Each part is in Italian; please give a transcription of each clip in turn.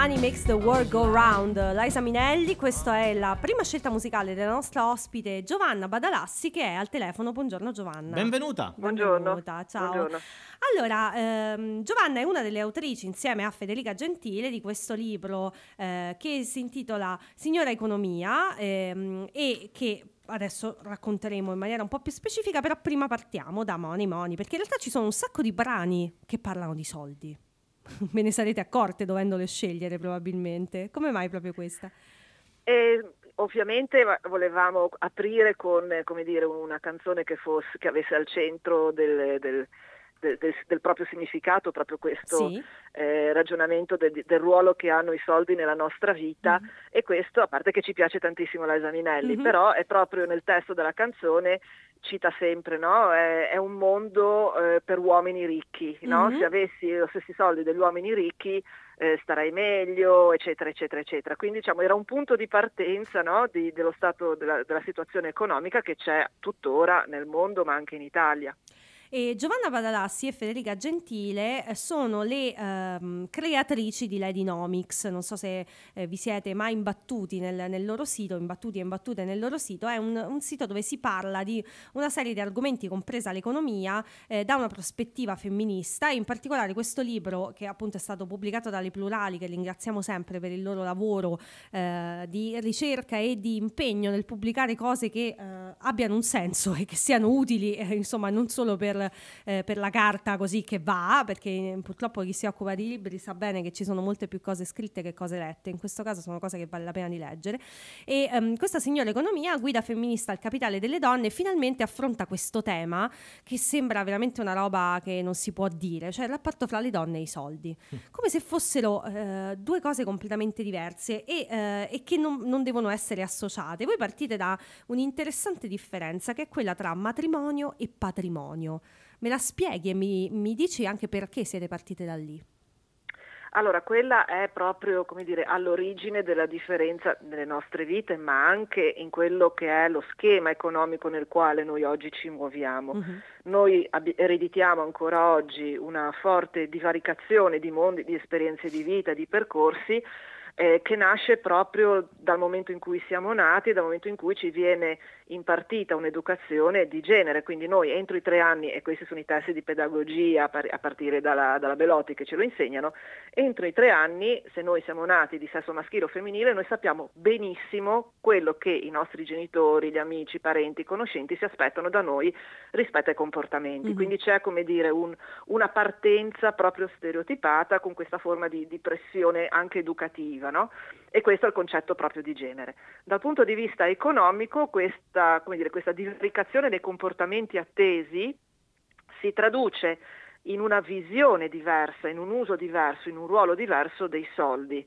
Money Makes the World Go Round, Laisa Minelli, questa è la prima scelta musicale della nostra ospite Giovanna Badalassi che è al telefono. Buongiorno Giovanna. Benvenuta. Buongiorno. Benvenuta, ciao. Buongiorno. Allora, ehm, Giovanna è una delle autrici insieme a Federica Gentile di questo libro eh, che si intitola Signora Economia ehm, e che adesso racconteremo in maniera un po' più specifica, però prima partiamo da Money Money, perché in realtà ci sono un sacco di brani che parlano di soldi ve ne sarete accorte dovendole scegliere probabilmente. Come mai proprio questa? Eh, ovviamente volevamo aprire con dire, una canzone che, fosse, che, avesse al centro del, del, de, de, del proprio significato, proprio questo sì. eh, ragionamento de, del ruolo che hanno i soldi nella nostra vita mm-hmm. e questo, a parte che ci piace tantissimo la Esaminelli, mm-hmm. però è proprio nel testo della canzone cita sempre, no? è, è un mondo eh, per uomini ricchi, no? mm-hmm. se avessi gli stessi soldi degli uomini ricchi eh, starai meglio, eccetera, eccetera, eccetera. Quindi diciamo, era un punto di partenza no? di, dello stato, della, della situazione economica che c'è tuttora nel mondo ma anche in Italia. E Giovanna Badalassi e Federica Gentile eh, sono le ehm, creatrici di Lady Nomics. Non so se eh, vi siete mai imbattuti nel, nel, loro sito, imbattuti e imbattute nel loro sito. È un, un, sito dove si parla di una serie di argomenti, compresa l'economia, eh, da una prospettiva femminista. in particolare questo libro, che appunto è stato pubblicato dalle Plurali, che ringraziamo sempre per il loro lavoro eh, di ricerca e di impegno nel pubblicare cose che eh, abbiano un senso e che siano utili, eh, insomma, non solo per per, eh, per, la carta così che va, perché eh, purtroppo chi si occupa di libri sa bene che ci sono molte più cose scritte che cose lette, in questo caso sono cose che vale la pena di leggere. E ehm, questa signora economia, guida femminista al capitale delle donne, finalmente affronta questo tema che sembra veramente una roba che non si può dire, cioè il rapporto fra le donne e i soldi, mm. come se fossero eh, due cose completamente diverse e, eh, e che non, non devono essere associate. Voi partite da un'interessante differenza che è quella tra matrimonio e patrimonio. Me la spieghi e mi, mi dici anche perché siete partite da lì? Allora, quella è proprio dire, all'origine della differenza nelle nostre vite, ma anche in quello che è lo schema economico nel quale noi oggi ci muoviamo. Uh-huh. Noi ab- ereditiamo ancora oggi una forte divaricazione di mondi, di esperienze di vita, di percorsi eh, che nasce proprio dal momento in cui siamo nati, e dal momento in cui ci viene impartita un'educazione di genere, quindi noi entro i tre anni, e questi sono i testi di pedagogia a partire dalla, dalla Belotti che ce lo insegnano, entro i tre anni, se noi siamo nati di sesso maschile o femminile, noi sappiamo benissimo quello che i nostri genitori, gli amici, i parenti, i conoscenti si aspettano da noi rispetto ai comportamenti. Mm-hmm. Quindi c'è come dire un, una partenza proprio stereotipata con questa forma di, di pressione anche educativa no? E questo è il concetto proprio di genere. Dal punto di vista economico questa, dire, questa divaricazione dei comportamenti attesi si traduce in una visione diversa, in un uso diverso, in un ruolo diverso dei soldi.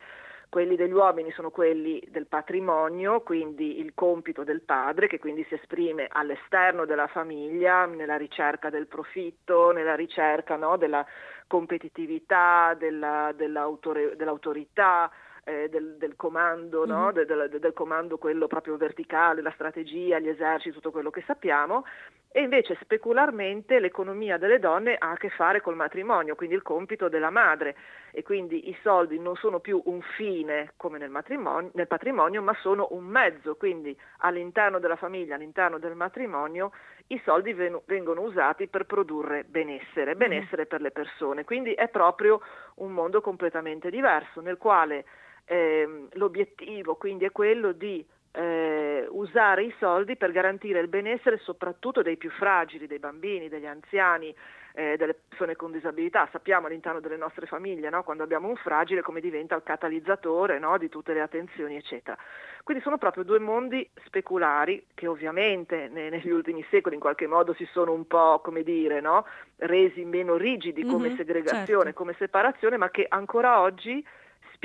Quelli degli uomini sono quelli del patrimonio, quindi il compito del padre che quindi si esprime all'esterno della famiglia, nella ricerca del profitto, nella ricerca no, della competitività, della, dell'autorità eh, del, del, comando, no? Mm-hmm. de, de, de, del comando quello proprio verticale, la strategia, gli eserciti, tutto quello che sappiamo, e invece specularmente l'economia delle donne ha a che fare col matrimonio, quindi il compito della madre e quindi i soldi non sono più un fine come nel, nel patrimonio, ma sono un mezzo, quindi all'interno della famiglia, all'interno del matrimonio, i soldi ven- vengono usati per produrre benessere, mm-hmm. benessere mm. per le persone, quindi è proprio un mondo completamente diverso nel quale eh, l'obiettivo quindi è quello di eh, usare i soldi per garantire il benessere soprattutto dei più fragili, dei bambini, degli anziani, eh, delle persone con disabilità. Sappiamo all'interno delle nostre famiglie, no? quando abbiamo un fragile, come diventa il catalizzatore no? di tutte le attenzioni, eccetera. Quindi sono proprio due mondi speculari che ovviamente ne, negli ultimi secoli in qualche modo si sono un po', come dire, no? resi meno rigidi come mm-hmm, segregazione, certo. come separazione, ma che ancora oggi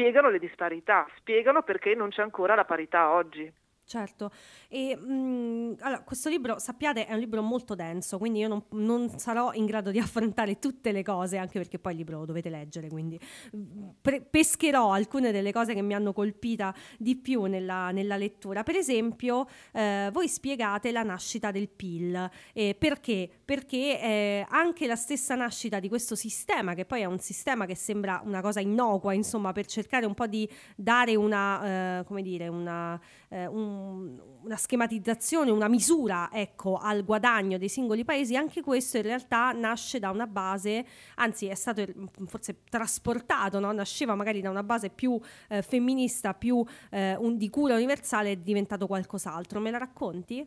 spiegano le disparità, spiegano perché non c'è ancora la parità oggi. Certo, e, mh, mhmm, allora, questo libro, sappiate, è un libro molto denso, quindi io non, non, sarò in grado di affrontare tutte le cose, anche perché poi il libro lo dovete leggere, quindi mhmm, Pre- pescherò alcune delle cose che mi hanno colpita di più nella, nella lettura. Per esempio, eh, voi spiegate la nascita del PIL, eh, perché? Perché eh, anche la stessa nascita di questo sistema, che poi è un sistema che sembra una cosa innocua, insomma, per cercare un po' di dare una, eh, come dire, una, eh, un una schematizzazione, una misura ecco, al guadagno dei singoli paesi, anche questo in realtà nasce da una base, anzi è stato eh, forse trasportato, no? nasceva magari da una base più eh, femminista, più eh, un, di cura universale, è diventato qualcos'altro. Me la racconti?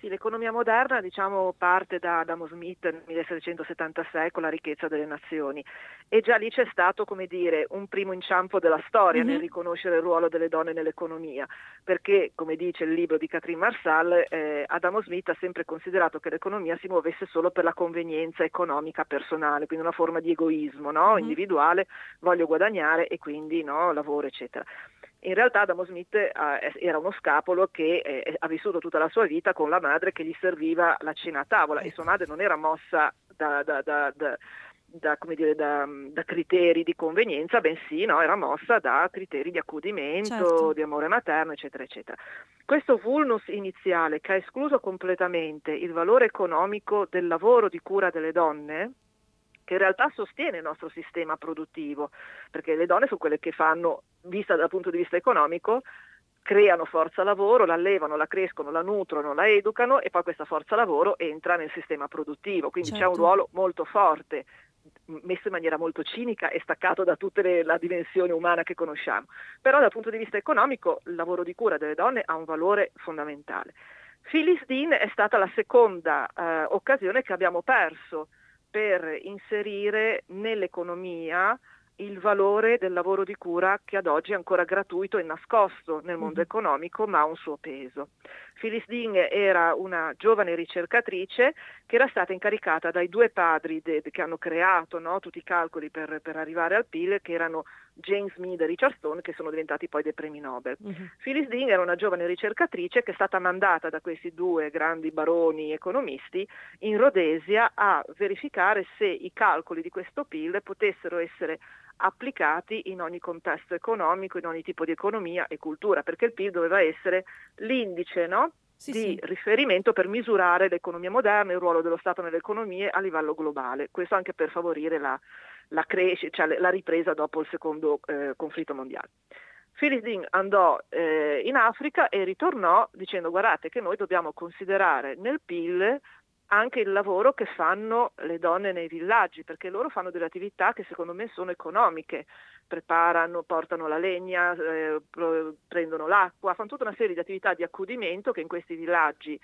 Sì, l'economia moderna diciamo, parte da Adamo Smith nel 1776 con la ricchezza delle nazioni e già lì c'è stato dire, un primo inciampo della storia mm-hmm. nel mhm. riconoscere il ruolo delle donne nell'economia, perché come dice il libro di Catherine Marsal, eh, Adamo Smith ha sempre considerato che l'economia si muovesse solo per la convenienza economica personale, quindi una forma di egoismo no? mm-hmm. individuale, voglio guadagnare e quindi no, lavoro eccetera. In realtà Adamo Smith eh, era uno scapolo che eh, ha vissuto tutta la sua vita con la madre che gli serviva la cena a tavola e sua madre non era mossa da, da, da, da da, dire, da, da, criteri di convenienza, bensì no, era mossa da criteri di accudimento, certo. di amore materno, eccetera, eccetera. Questo vulnus iniziale che ha escluso completamente il valore economico del lavoro di cura delle donne, che in realtà sostiene il nostro sistema produttivo, perché le donne sono quelle che fanno, vista dal punto di vista economico, creano forza lavoro, la allevano, la crescono, la nutrono, la educano e poi questa forza lavoro entra nel sistema produttivo, quindi certo. c'è un certo. ruolo molto forte messo in maniera molto cinica e staccato da tutta la dimensione umana che conosciamo. Però dal punto di vista economico il lavoro di cura delle donne ha un valore fondamentale. Phyllis Dean è stata la seconda eh, occasione che abbiamo perso per inserire nell'economia il valore del lavoro di cura che ad oggi è ancora gratuito e nascosto nel mondo mhm. economico ma ha un suo peso. Phyllis Ding era una giovane ricercatrice che era stata incaricata dai due padri de, che hanno creato no, tutti i calcoli per, per, arrivare al PIL che erano James Mead e Richard Stone, che sono diventati poi dei premi Nobel. Uh-huh. Phyllis Ding era una giovane ricercatrice che è stata mandata da questi due grandi baroni economisti in Rhodesia a verificare se i calcoli di questo PIL potessero essere applicati in ogni contesto economico, in ogni tipo di economia e cultura, perché il PIL doveva essere l'indice no? Sì, di sì. riferimento per misurare l'economia moderna, il ruolo dello Stato nelle economie a livello globale, questo anche per favorire la la, cresce, cioè la ripresa dopo il secondo eh, conflitto mondiale. Philip Ding andò eh, in Africa e ritornò dicendo guardate che noi dobbiamo considerare nel PIL anche il lavoro che fanno le donne nei villaggi, perché loro fanno delle attività che secondo me sono economiche, preparano, portano la legna, eh, prendono l'acqua, fanno tutta una serie di attività di accudimento che in questi villaggi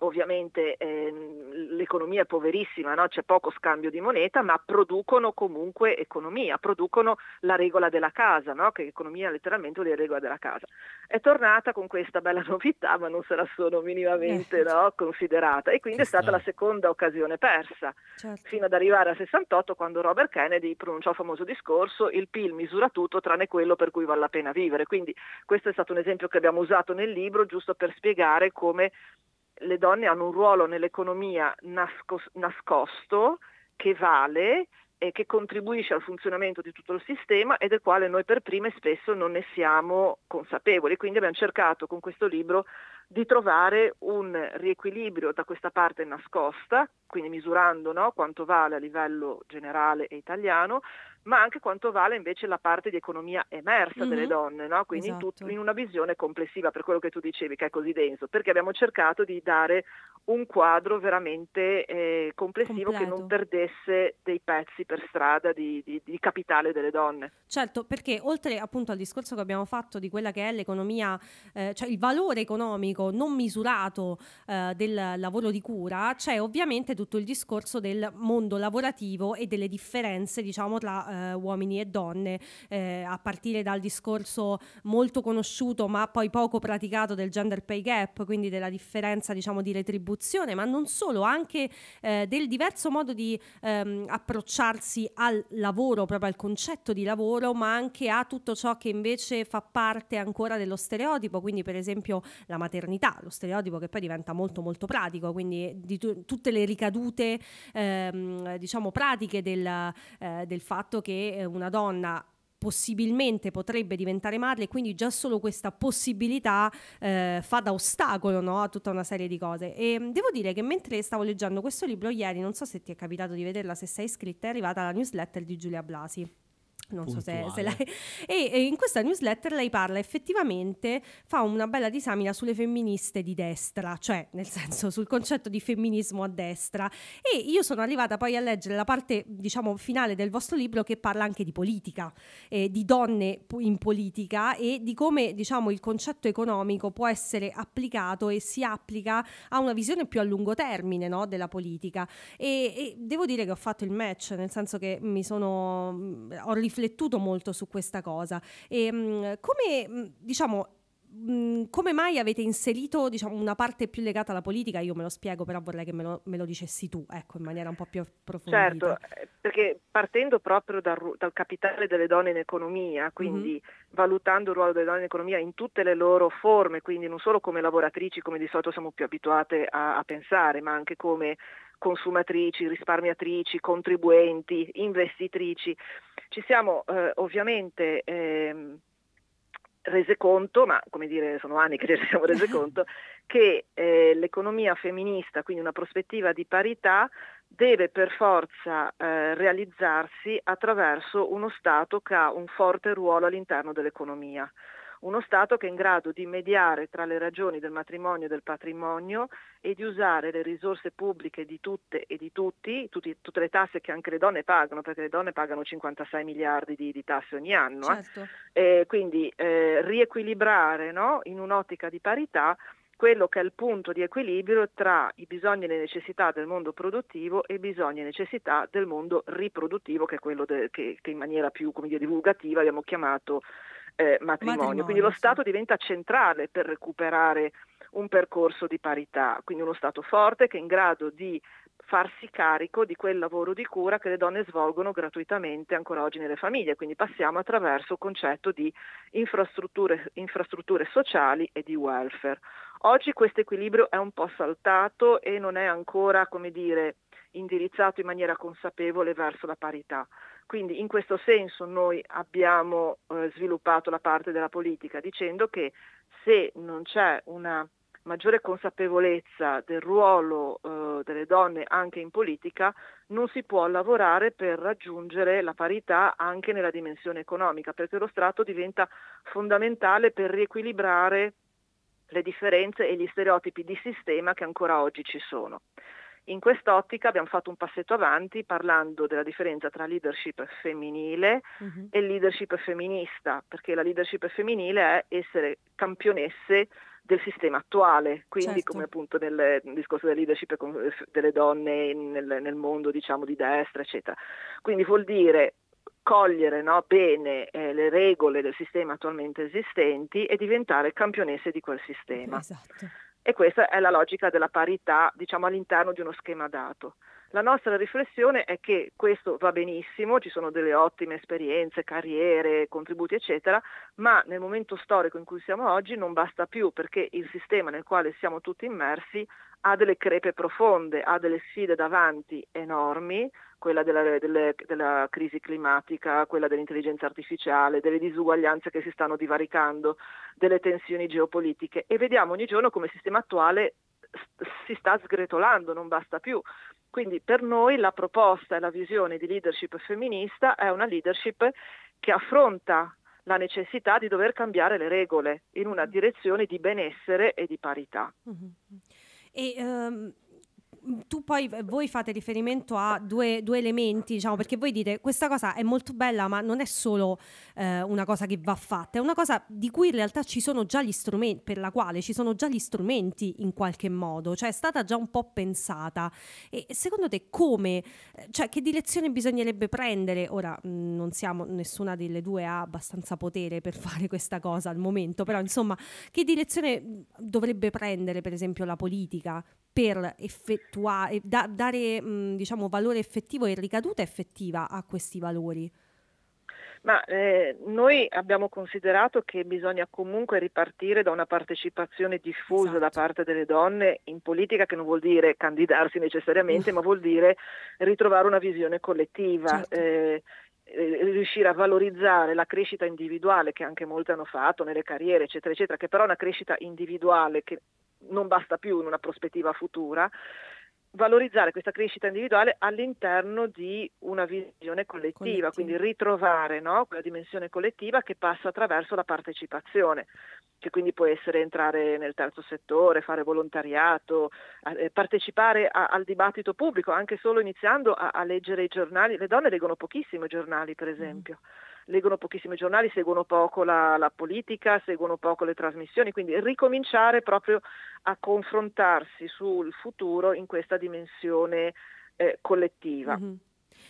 ovviamente ehm, l'economia è poverissima, no? c'è poco scambio di moneta, ma producono comunque economia, producono la regola della casa, no? che economia letteralmente vuol dire regola della casa. È tornata con questa bella novità, ma non se la sono minimamente eh. no? considerata e quindi è stata la seconda occasione persa, certo. fino ad arrivare al 68 quando Robert Kennedy pronunciò il famoso discorso il PIL misura tutto tranne quello per cui vale la pena vivere. Quindi questo è stato un esempio che abbiamo usato nel libro giusto per spiegare come le donne hanno un ruolo nell'economia nascos- nascosto che vale e che contribuisce al funzionamento di tutto il sistema e del quale noi per prime spesso non ne siamo consapevoli. Quindi abbiamo cercato con questo libro di trovare un riequilibrio da questa parte nascosta, quindi misurando no, quanto vale a livello generale e italiano, ma anche quanto vale invece la parte di economia emersa mm-hmm. delle donne, no? quindi esatto. in, tut- esatto. in, una visione complessiva per quello che tu dicevi che è così denso, perché abbiamo cercato di dare un quadro veramente eh, complessivo Completo. che non perdesse dei pezzi per strada di, di, di, capitale delle donne. Certo, perché oltre appunto al discorso che abbiamo fatto di quella che è l'economia, eh, cioè il valore economico non misurato eh, del lavoro di cura, c'è ovviamente tutto il discorso del mondo lavorativo e delle differenze diciamo tra eh, uomini e donne, eh, a partire dal discorso molto conosciuto ma poi poco praticato del gender pay gap, quindi della differenza diciamo di retribuzione dell'evoluzione, ma non solo, anche eh, del diverso modo di ehm, approcciarsi al lavoro, proprio al concetto di lavoro, ma anche a tutto ciò che invece fa parte ancora dello stereotipo, quindi per esempio la maternità, lo stereotipo che poi diventa molto molto pratico, quindi di tu- tutte le ricadute ehm, diciamo pratiche del, eh, del fatto che una donna possibilmente potrebbe diventare madre, quindi già solo questa possibilità eh, fa da ostacolo no? a tutta una serie di cose. E mm, devo dire che mentre stavo leggendo questo libro ieri, non so se ti è capitato di vederla, se sei iscritta, è arrivata la newsletter di Giulia Blasi non so se, se lei... E, e, in questa newsletter lei parla effettivamente, fa una bella disamina sulle femministe di destra, cioè nel senso sul concetto di femminismo a destra. E io sono arrivata poi a leggere la parte, diciamo, finale del vostro libro che parla anche di politica, eh, di donne in politica e di come, diciamo, il concetto economico può essere applicato e si applica a una visione più a lungo termine no, della politica. E, e, devo dire che ho fatto il match, nel senso che mi sono... Mm, ho riflettuto riflettuto molto su questa cosa. E, ehm, mh, come, mh, mm, diciamo, mm, come mai avete inserito diciamo, una parte più legata alla politica? Io me lo spiego, però vorrei che me lo, me lo dicessi tu, ecco, in maniera un po' più approfondita. Certo, eh, perché partendo proprio dal, dal capitale delle donne in economia, mhm. quindi mm-hmm. valutando il ruolo delle donne in economia in tutte le loro forme, quindi non solo come lavoratrici, come di solito siamo più abituate a, a pensare, ma anche come consumatrici, risparmiatrici, contribuenti, investitrici. Ci siamo eh, ovviamente ehm, rese conto, ma come dire sono anni che ci siamo rese conto, che eh, l'economia femminista, quindi una prospettiva di parità, deve per forza eh, realizzarsi attraverso uno Stato che ha un forte ruolo all'interno dell'economia uno Stato che è in grado di mediare tra le ragioni del matrimonio e del patrimonio e di usare le risorse pubbliche di tutte e di tutti, tutti tutte le tasse che anche le donne pagano, perché le donne pagano 56 miliardi di, di tasse ogni anno. Eh. Certo. Eh. quindi eh, riequilibrare no? in un'ottica di parità quello che è il punto di equilibrio tra i bisogni e le necessità del mondo produttivo e i bisogni e le necessità del mondo riproduttivo, che è quello de, che, che, in maniera più dire, divulgativa abbiamo chiamato eh, matrimonio. matrimonio. Quindi lo Stato diventa centrale per recuperare un percorso di parità, quindi uno Stato forte che è in grado di farsi carico di quel lavoro di cura che le donne svolgono gratuitamente ancora oggi nelle famiglie, quindi passiamo attraverso il concetto di infrastrutture, infrastrutture sociali e di welfare. Oggi questo equilibrio è un po' saltato e non è ancora, come dire, indirizzato in maniera consapevole verso la parità. Quindi in questo senso noi abbiamo eh, sviluppato la parte della politica dicendo che se non c'è una maggiore consapevolezza del ruolo eh, delle donne anche in politica, non si può lavorare per raggiungere la parità anche nella dimensione economica, perché lo strato diventa fondamentale per riequilibrare le differenze e gli stereotipi di sistema che ancora oggi ci sono. In quest'ottica abbiamo fatto un passetto avanti parlando della differenza tra leadership femminile uh-huh. e leadership femminista, perché la leadership femminile è essere campionesse del sistema attuale, quindi certo. come appunto nel discorso della leadership delle donne nel, nel mondo diciamo di destra, eccetera. Quindi vuol dire cogliere no, bene eh, le regole del sistema attualmente esistenti e diventare campionesse di quel sistema. Esatto. E questa è la logica della parità diciamo, all'interno di uno schema dato. La nostra riflessione è che questo va benissimo, ci sono delle ottime esperienze, carriere, contributi eccetera, ma nel momento storico in cui siamo oggi non basta più perché il sistema nel quale siamo tutti immersi ha delle crepe profonde, ha delle sfide davanti enormi, quella della, delle, della, crisi climatica, quella dell'intelligenza artificiale, delle disuguaglianze che si stanno divaricando, delle tensioni geopolitiche e vediamo ogni giorno come il sistema attuale si sta sgretolando, non basta più. Quindi per noi la proposta e la visione di leadership femminista è una leadership che affronta la necessità di dover cambiare le regole in una mm. direzione di benessere e di parità. Mm-hmm. E, um Mm, tu poi eh, voi fate riferimento a due, due, elementi, diciamo, perché voi dite questa cosa è molto bella, ma non è solo eh, una cosa che va fatta, è una cosa di cui in realtà ci sono già gli strumenti, per la quale ci sono già gli strumenti in qualche modo, cioè è stata già un po' pensata. E secondo te come, eh, cioè che direzione bisognerebbe prendere? Ora mm, non siamo, nessuna delle due ha abbastanza potere per fare questa cosa al momento, però insomma, che direzione mm, dovrebbe prendere per esempio la politica? per effettuare, da, dare mh, mhmm, diciamo, valore effettivo e ricaduta effettiva a questi valori? Ma eh, noi abbiamo considerato che bisogna comunque ripartire da una partecipazione diffusa esatto. da parte delle donne in politica, che non vuol dire candidarsi necessariamente, ma vuol dire ritrovare una visione collettiva. Certo. Eh, riuscire a valorizzare la crescita individuale che anche molte hanno fatto nelle carriere, eccetera, eccetera, che però è una crescita individuale che non basta più in una prospettiva futura, valorizzare questa crescita individuale all'interno di una visione collettiva, collettiva. quindi ritrovare no, quella dimensione collettiva che passa attraverso la partecipazione che quindi può essere entrare nel terzo settore, fare volontariato, eh, partecipare a, al dibattito pubblico, anche solo iniziando a, a, leggere i giornali. Le donne leggono pochissimo i giornali, per mm. esempio. Mm leggono pochissimi giornali, seguono poco la, la politica, seguono poco le trasmissioni, quindi ricominciare proprio a confrontarsi sul futuro in questa dimensione eh, collettiva. Mm-hmm.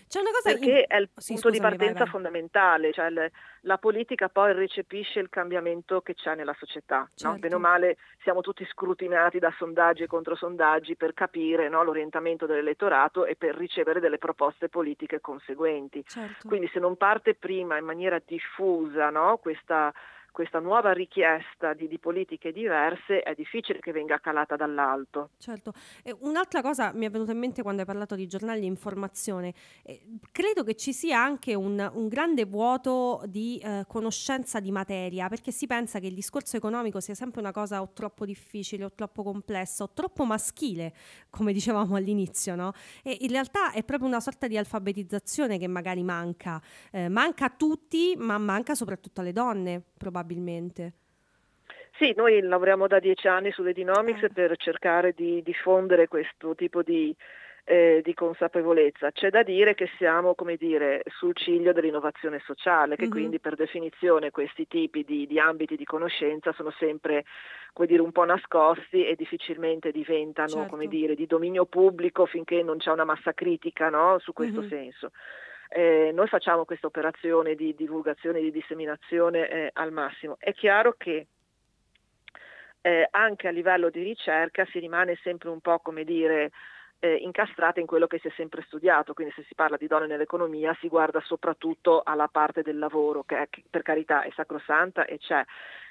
C'è una cosa perché in... è il oh, sì, punto scusami, di partenza vai, vai. fondamentale, cioè le, la politica poi recepisce il cambiamento che c'è nella società. Certo. No? Bene certo. o male siamo tutti scrutinati da sondaggi e controsondaggi per capire no, l'orientamento dell'elettorato e per ricevere delle proposte politiche conseguenti. Certo. Quindi se non parte prima in maniera diffusa no, questa questa nuova richiesta di, di, politiche diverse è difficile che venga calata dall'alto. Certo, eh, un'altra cosa mi è venuta in mente quando hai parlato di giornali di informazione, eh, credo che ci sia anche un, un grande vuoto di eh, conoscenza di materia, perché si pensa che il discorso economico sia sempre una cosa o troppo difficile o troppo complessa o troppo maschile, come dicevamo all'inizio, no? E in realtà è proprio una sorta di alfabetizzazione che magari manca, eh, manca a tutti, ma manca soprattutto alle donne, probabilmente probabilmente. Sì, noi lavoriamo da dieci anni sulle Dynamics ah. per cercare di diffondere questo tipo di, eh, di consapevolezza. C'è da dire che siamo, come dire, sul ciglio dell'innovazione sociale, che mm-hmm. quindi per definizione questi tipi di, di, ambiti di conoscenza sono sempre, come dire, un po' nascosti e difficilmente diventano, certo. come dire, di dominio pubblico finché non c'è una massa critica no? su questo mm-hmm. senso. Eh, noi facciamo questa operazione di divulgazione, di disseminazione eh, al massimo. È chiaro che eh, anche a livello di ricerca si rimane sempre un po', come dire, eh, incastrata in quello che si è sempre studiato, quindi se si parla di donne nell'economia si guarda soprattutto alla parte del lavoro che è, per carità è sacrosanta e c'è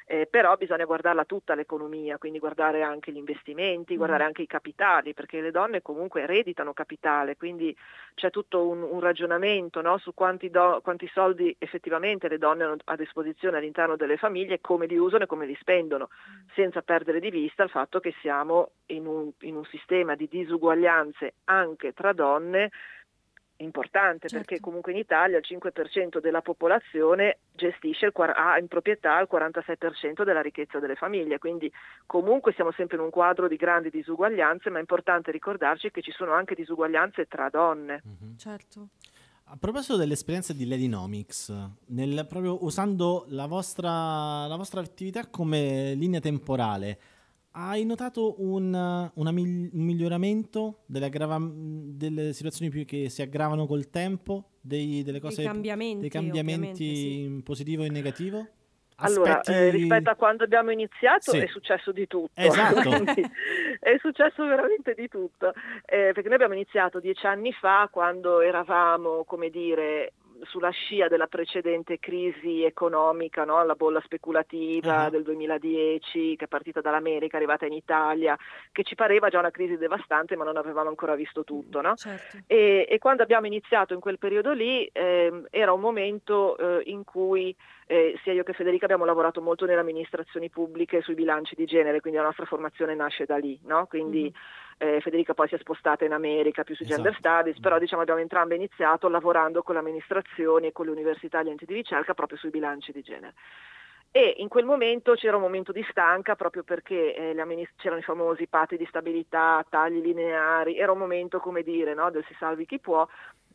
eh, però bisogna guardarla tutta l'economia, quindi guardare anche gli investimenti, mm. guardare anche i capitali, perché le donne comunque ereditano capitale, quindi c'è tutto un, un ragionamento no? su quanti, do, quanti, soldi effettivamente le donne hanno a disposizione all'interno delle famiglie, come li usano e come li spendono, mm. senza perdere di vista il fatto che siamo in un, in un sistema di disuguaglianze anche tra donne importante certo. perché comunque in Italia il 5% della popolazione gestisce il, ha in proprietà il 46% della ricchezza delle famiglie, quindi comunque siamo sempre in un quadro di grandi disuguaglianze, ma è importante ricordarci che ci sono anche disuguaglianze tra donne. Mm-hmm. Certo. A proposito dell'esperienza di Ladynomics, nel, proprio usando la vostra, la vostra attività come linea temporale, hai notato un, migli- un miglioramento delle, aggrava- mm, delle situazioni che si aggravano col tempo, dei, delle cose, dei cambiamenti, dei cambiamenti in positivo e in negativo? Aspetti... Allora, eh, rispetto a quando abbiamo iniziato sì. è successo di tutto. Esatto. è successo veramente di tutto. Eh, perché noi abbiamo iniziato dieci anni fa quando eravamo, come dire, sulla scia della precedente crisi economica, no? la bolla speculativa uh-huh. del 2010 che è partita dall'America, arrivata in Italia, che ci pareva già una crisi devastante ma non avevamo ancora visto tutto. No? Certo. E, e, quando abbiamo iniziato in quel periodo lì eh, era un momento eh, in cui eh, sia io che Federica abbiamo lavorato molto nelle amministrazioni pubbliche sui bilanci di genere, quindi la nostra formazione nasce da lì. No? Quindi, uh-huh eh, Federica poi si è spostata in America più su esatto. gender studies, però diciamo abbiamo entrambe iniziato lavorando con le amministrazioni e con le università e gli enti di ricerca proprio sui bilanci di genere. E in quel momento c'era un momento di stanca proprio perché eh, amminist- c'erano i famosi patti di stabilità, tagli lineari, era un momento come dire no, del si salvi chi può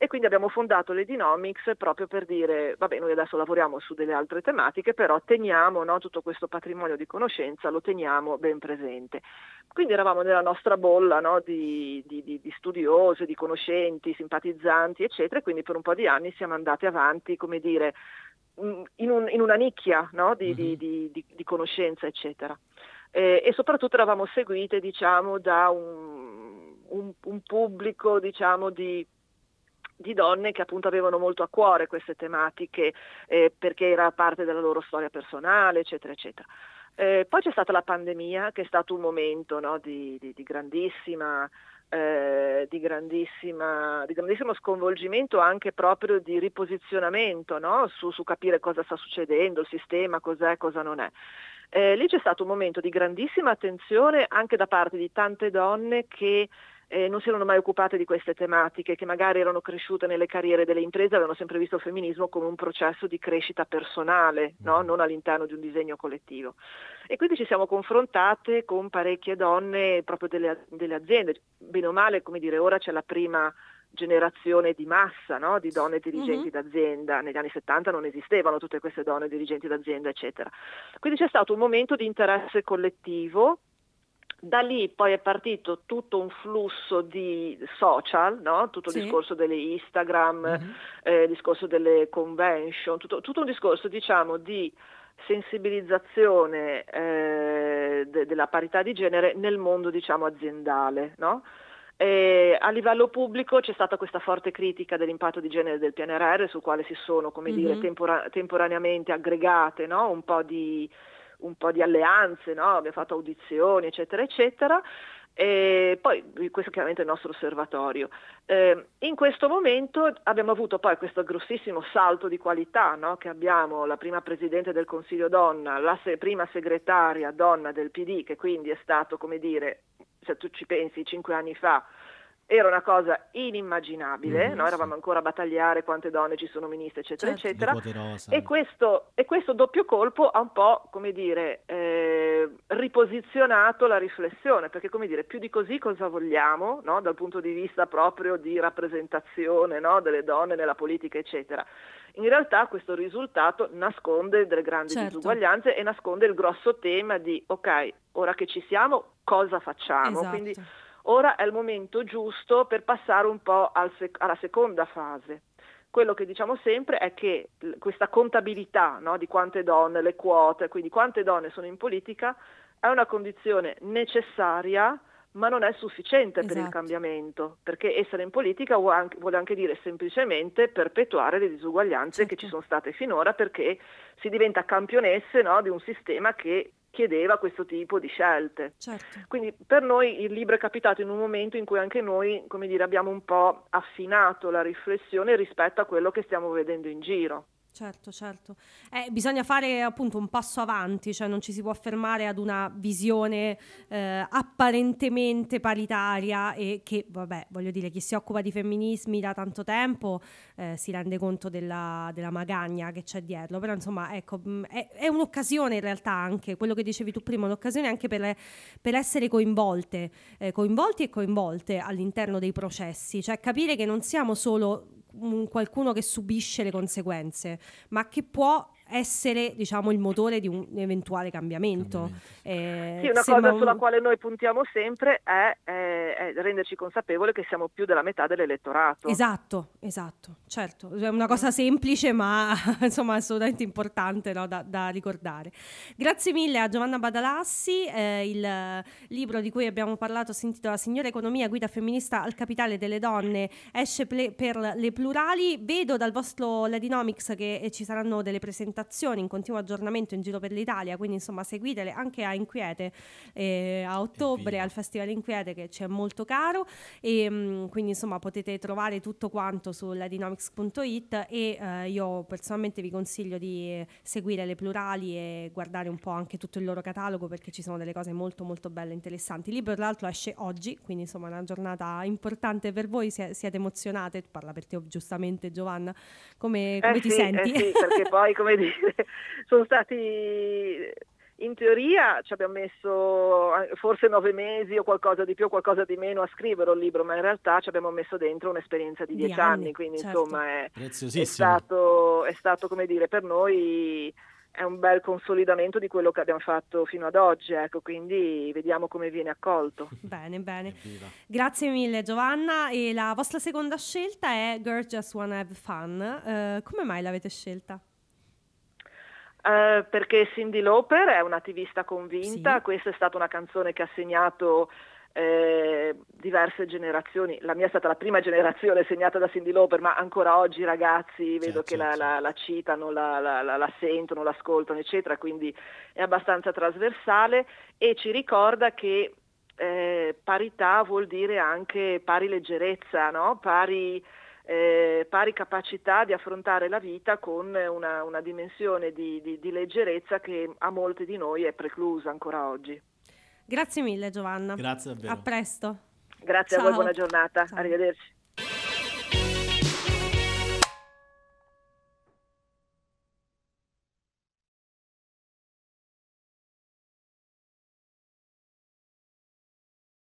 e quindi abbiamo fondato le Dynamics proprio per dire, vabbè, noi adesso lavoriamo su delle altre tematiche, però teniamo no, tutto questo patrimonio di conoscenza, lo teniamo ben presente. Quindi eravamo nella nostra bolla no, di, di, di, studiosi, di conoscenti, simpatizzanti, eccetera, e quindi per un po' di anni siamo andati avanti, come dire, mm, in, un, in una nicchia no, di, di mm-hmm. conoscenza, eccetera. Eh, e soprattutto eravamo seguite diciamo, da un, un, un pubblico diciamo, di di donne che appunto avevano molto a cuore queste tematiche eh, perché era parte della loro storia personale, eccetera, eccetera. Eh, poi c'è stata la pandemia che è stato un momento no, di, di, di, grandissima, eh, di, grandissimo sconvolgimento anche proprio di riposizionamento no, su, su, capire cosa sta succedendo, il sistema, cos'è, cosa non è. Eh, lì c'è stato un momento di grandissima attenzione anche da parte di tante donne che eh, non si erano mai occupate di queste tematiche, che magari erano cresciute nelle carriere delle imprese, avevano sempre visto il femminismo come un processo di crescita personale, no? Mm-hmm. non all'interno di un disegno collettivo. E quindi ci siamo confrontate con parecchie donne proprio delle, delle aziende, bene o male, come dire, ora c'è la prima generazione di massa no? di donne dirigenti mm-hmm. d'azienda. Negli anni 70 non esistevano tutte queste donne dirigenti d'azienda, eccetera. Quindi c'è stato un momento di interesse collettivo da lì poi è partito tutto un flusso di social, no? tutto il sì. discorso delle Instagram, mhm. eh, il mm-hmm. eh, discorso delle convention, tutto, tutto un discorso diciamo, di sensibilizzazione eh, de- della parità di genere nel mondo diciamo, aziendale. No? Eh, a livello pubblico c'è stata questa forte critica dell'impatto di genere del PNRR sul quale si sono come mm-hmm. dire, mhm. tempora- temporaneamente aggregate no? un po' di un po' di alleanze, no? abbiamo fatto audizioni, eccetera, eccetera. E poi questo è chiaramente il nostro osservatorio. Eh, in questo momento abbiamo avuto poi questo grossissimo salto di qualità no? che abbiamo la prima presidente del Consiglio donna, la se- prima segretaria donna del PD che quindi è stato come dire, se tu ci pensi cinque anni fa era una cosa inimmaginabile, mm, no? eravamo ancora a battagliare quante donne ci sono ministre, eccetera, certo, eccetera. E questo, e questo, doppio colpo ha un po', come dire, eh, riposizionato la riflessione, perché come dire, più di così cosa vogliamo no? dal punto di vista proprio di rappresentazione no? delle donne nella politica, eccetera. In realtà questo risultato nasconde delle grandi certo. disuguaglianze e nasconde il grosso tema di, ok, ora che ci siamo, cosa facciamo? Esatto. Quindi, Ora è il momento giusto per passare un po' al sec- alla seconda fase. Quello che diciamo sempre è che l- questa contabilità no, di quante donne, le quote, quindi quante donne sono in politica, è una condizione necessaria ma non è sufficiente esatto. per il esatto. cambiamento, perché essere in politica vuole anche, vuole anche dire semplicemente perpetuare le disuguaglianze certo. che ci certo. sono state finora, perché si diventa campionesse no, di un sistema che chiedeva questo tipo di scelte. Certo. Quindi per noi il libro è capitato in un momento in cui anche noi, come dire, abbiamo un po' affinato la riflessione rispetto a quello che stiamo vedendo in giro. Certo, certo. Eh, bisogna fare appunto un passo avanti, cioè non ci si può fermare ad una visione eh, apparentemente paritaria e che, vabbè, voglio dire, chi si occupa di femminismi da tanto tempo eh, si rende conto della, della, magagna che c'è dietro, però insomma, ecco, mm, è, è, un'occasione in realtà anche, quello che dicevi tu prima, un'occasione anche per, per essere coinvolte, eh, coinvolti e coinvolte all'interno dei processi, cioè capire che non siamo solo qualcuno che subisce le conseguenze, ma che può essere diciamo, il motore di un eventuale cambiamento. Eh, sì, una cosa un... sulla quale noi puntiamo sempre è, è, è, renderci consapevoli che siamo più della metà dell'elettorato. Esatto, esatto, certo, è una cosa semplice ma insomma assolutamente importante no? da, da, ricordare. Grazie mille a Giovanna Badalassi, eh, il libro di cui abbiamo parlato si intitola Signora Economia, guida femminista al capitale delle donne, esce ple- per le plurali. Vedo dal vostro Ladinomics che eh, ci saranno delle presentazioni intercettazioni in continuo aggiornamento in giro per l'Italia, quindi insomma seguitele anche a Inquiete eh, a ottobre al Festival Inquiete che ci è molto caro e mh, mm, quindi insomma potete trovare tutto quanto sulla dynamics.it e eh, io personalmente vi consiglio di seguire le plurali e guardare un po' anche tutto il loro catalogo perché ci sono delle cose molto molto belle e interessanti. Il libro tra l'altro esce oggi, quindi insomma è una giornata importante per voi, se siete emozionate, parla per te giustamente Giovanna, come, eh come eh ti sì, eh senti? Eh sì, perché poi come dire sono stati in teoria ci abbiamo messo eh, forse nove mesi o qualcosa di più, o qualcosa di meno a scrivere un libro, ma in realtà ci abbiamo messo dentro un'esperienza di, di dieci anni, anni quindi certo. insomma è, è, stato, è stato, come dire, per noi è un bel consolidamento di quello che abbiamo fatto fino ad oggi, ecco, quindi vediamo come viene accolto. Bene, bene. Evviva. Grazie mille Giovanna e la vostra seconda scelta è Girl Just Wanna Have Fun. Uh, come mai l'avete scelta? Uh, perché Cindy Lauper è un'attivista convinta, sì. questa è stata una canzone che ha segnato eh, diverse generazioni, la mia è stata la prima generazione segnata da Cindy Lauper, ma ancora oggi i ragazzi vedo certo, che certo. La, la, la, citano, la, la, sentono, l'ascoltano, eccetera, quindi è abbastanza trasversale e ci ricorda che eh, parità vuol dire anche pari leggerezza, no? pari eh, pari capacità di affrontare la vita con una, una dimensione di, di, di leggerezza che a molti di noi è preclusa ancora oggi. Grazie mille Giovanna. Grazie davvero. A presto. Grazie Ciao. a voi, buona giornata. Ciao. Arrivederci.